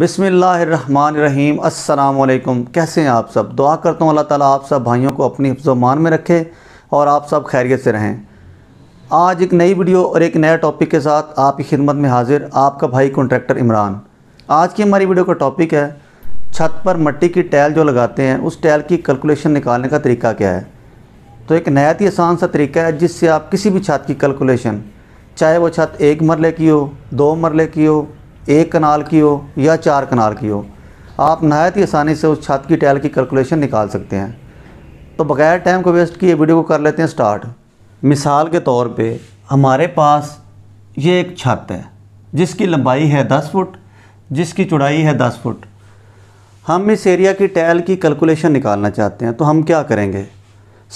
बिसमीम अल्लाम कैसे हैं आप सब दुआ करता हूँ अल्लाह ताला आप सब भाइयों को अपनी मान में रखे और आप सब खैरियत से रहें आज एक नई वीडियो और एक नया टॉपिक के साथ आपकी खिदमत में हाजिर आपका भाई कॉन्ट्रैक्टर इमरान आज की हमारी वीडियो का टॉपिक है छत पर मट्टी की टैल जो लगाते हैं उस टैल की कैलकुलेशन निकालने का तरीका क्या है तो एक नहायत ही आसान सा तरीका है जिससे आप किसी भी छत की कैलकुलेशन चाहे वो छत एक मरले की हो दो मरले की हो एक कनाल की हो या चार कनाल की हो आप नहायत ही आसानी से उस छत की टैल की कैलकुलेशन निकाल सकते हैं तो बगैर टाइम को वेस्ट किए वीडियो को कर लेते हैं स्टार्ट मिसाल के तौर पे हमारे पास ये एक छत है जिसकी लंबाई है दस फुट जिसकी चौड़ाई है दस फुट हम इस एरिया की टैल की कैलकुलेशन निकालना चाहते हैं तो हम क्या करेंगे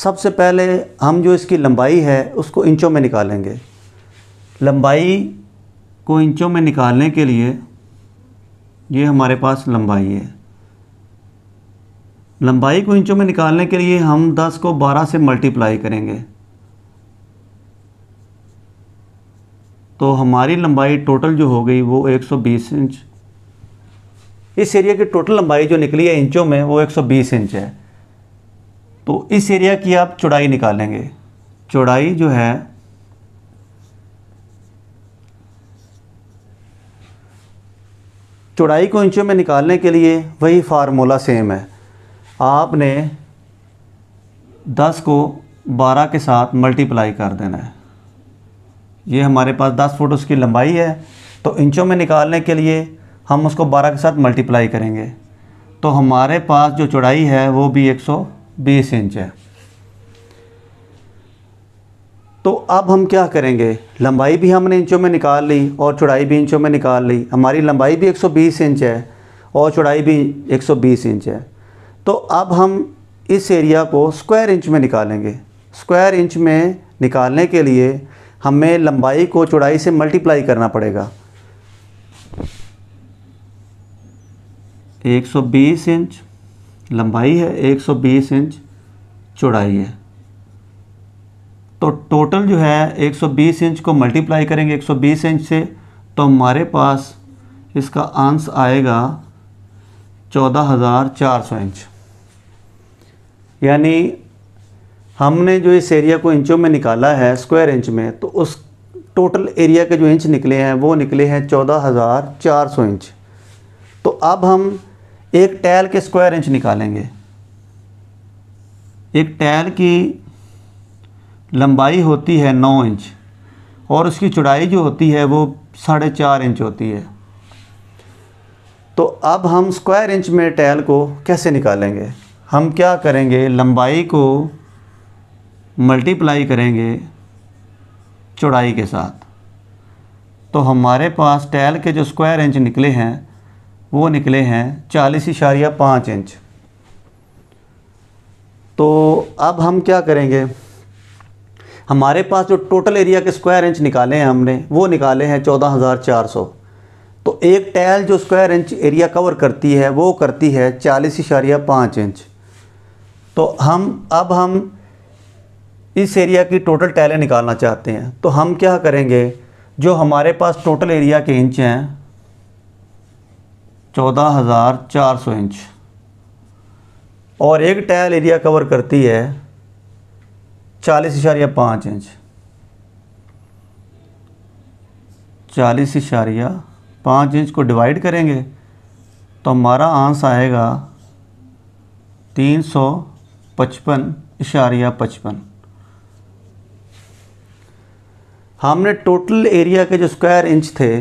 सबसे पहले हम जो इसकी लंबाई है उसको इंचों में निकालेंगे लंबाई को इंचों में निकालने के लिए ये हमारे पास लंबाई है लंबाई को इंचों में निकालने के लिए हम 10 को 12 से मल्टीप्लाई करेंगे तो हमारी लंबाई टोटल जो हो गई वो 120 इंच इस एरिया की टोटल लंबाई जो निकली है इंचों में वो 120 इंच है तो इस एरिया की आप चौड़ाई निकालेंगे चौड़ाई जो है चौड़ाई को इंचों में निकालने के लिए वही फार्मूला सेम है आपने दस को बारह के साथ मल्टीप्लाई कर देना है ये हमारे पास दस फुट उसकी लंबाई है तो इंचों में निकालने के लिए हम उसको बारह के साथ मल्टीप्लाई करेंगे तो हमारे पास जो चौड़ाई है वो भी एक सौ बीस इंच है तो अब हम क्या करेंगे लंबाई भी हमने इंचों में निकाल ली और चौड़ाई भी इंचों में निकाल ली हमारी लंबाई भी 120 इंच है और चौड़ाई भी 120 इंच है तो अब हम इस एरिया को स्क्वायर इंच में निकालेंगे स्क्वायर इंच में निकालने के लिए हमें लंबाई को चौड़ाई से मल्टीप्लाई करना पड़ेगा 120 इंच लंबाई है 120 इंच चौड़ाई है तो टोटल जो है 120 इंच को मल्टीप्लाई करेंगे 120 इंच से तो हमारे पास इसका आंस आएगा 14,400 इंच यानी हमने जो इस एरिया को इंचों में निकाला है स्क्वायर इंच में तो उस टोटल एरिया के जो इंच निकले हैं वो निकले हैं 14,400 इंच तो अब हम एक टैल के स्क्वायर इंच निकालेंगे एक टैल की लंबाई होती है नौ इंच और उसकी चौड़ाई जो होती है वो साढ़े चार इंच होती है तो अब हम स्क्वायर इंच में टैल को कैसे निकालेंगे हम क्या करेंगे लंबाई को मल्टीप्लाई करेंगे चौड़ाई के साथ तो हमारे पास टैल के जो स्क्वायर इंच निकले हैं वो निकले हैं चालीस इशारिया पाँच इंच तो अब हम क्या करेंगे हमारे पास जो टोटल एरिया के स्क्वायर इंच निकाले हैं हमने वो निकाले हैं चौदह हज़ार चार सौ तो एक टैल जो स्क्वायर इंच एरिया कवर करती है वो करती है चालीस इशारिया पाँच इंच तो हम अब हम इस एरिया की टोटल टैलें निकालना चाहते हैं तो हम क्या करेंगे जो हमारे पास टोटल एरिया के इंच हैं चौदह हज़ार चार सौ इंच और एक टैल एरिया कवर करती है चालीस इशारिया पाँच इंच चालीस इशारिया पाँच इंच को डिवाइड करेंगे तो हमारा आंस आएगा तीन सौ पचपन इशारिया पचपन हमने टोटल एरिया के जो स्क्वायर इंच थे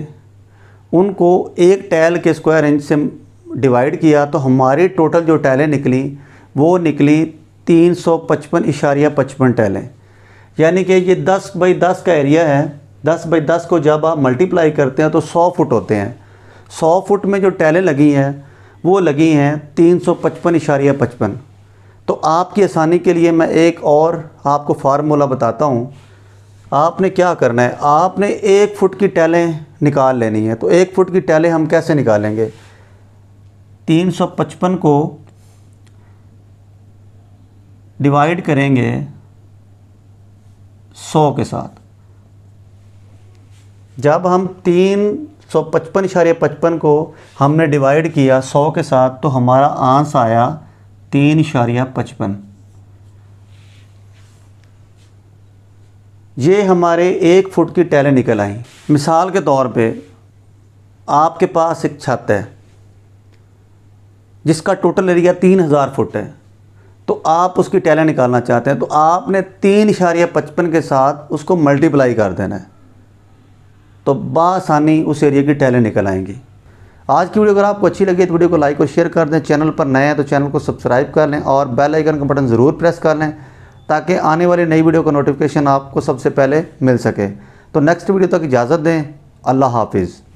उनको एक टैल के स्क्वायर इंच से डिवाइड किया तो हमारी टोटल जो टैलें निकली वो निकली तीन सौ पचपन इशारिया पचपन टैलें यानी कि ये दस बाई दस का एरिया है दस बाई दस को जब आप मल्टीप्लाई करते हैं तो सौ फुट होते हैं सौ फुट में जो टैलें लगी हैं वो लगी हैं तीन सौ पचपन इशारिया पचपन तो आपकी आसानी के लिए मैं एक और आपको फार्मूला बताता हूँ आपने क्या करना है आपने एक फुट की टैलें निकाल लेनी है तो एक फुट की टैलें हम कैसे निकालेंगे 355 को डिवाइड करेंगे सौ के साथ जब हम तीन सौ पचपन इशारे पचपन को हमने डिवाइड किया सौ के साथ तो हमारा आंस आया तीन इशारिया पचपन ये हमारे एक फुट की टैलें निकल आई मिसाल के तौर पे आपके पास एक छत है जिसका टोटल एरिया तीन हज़ार फुट है तो आप उसकी टैलें निकालना चाहते हैं तो आपने तीन इशारिया पचपन के साथ उसको मल्टीप्लाई कर देना है तो बासानी उस एरिया की टैलें निकल आएंगी आज की वीडियो अगर आपको अच्छी लगी तो वीडियो को लाइक और शेयर कर दें चैनल पर नए हैं तो चैनल को सब्सक्राइब कर लें और बेल आइकन का बटन ज़रूर प्रेस कर लें ताकि आने वाली नई वीडियो का नोटिफिकेशन आपको सबसे पहले मिल सके तो नेक्स्ट वीडियो तक इजाज़त दें अल्लाह हाफिज़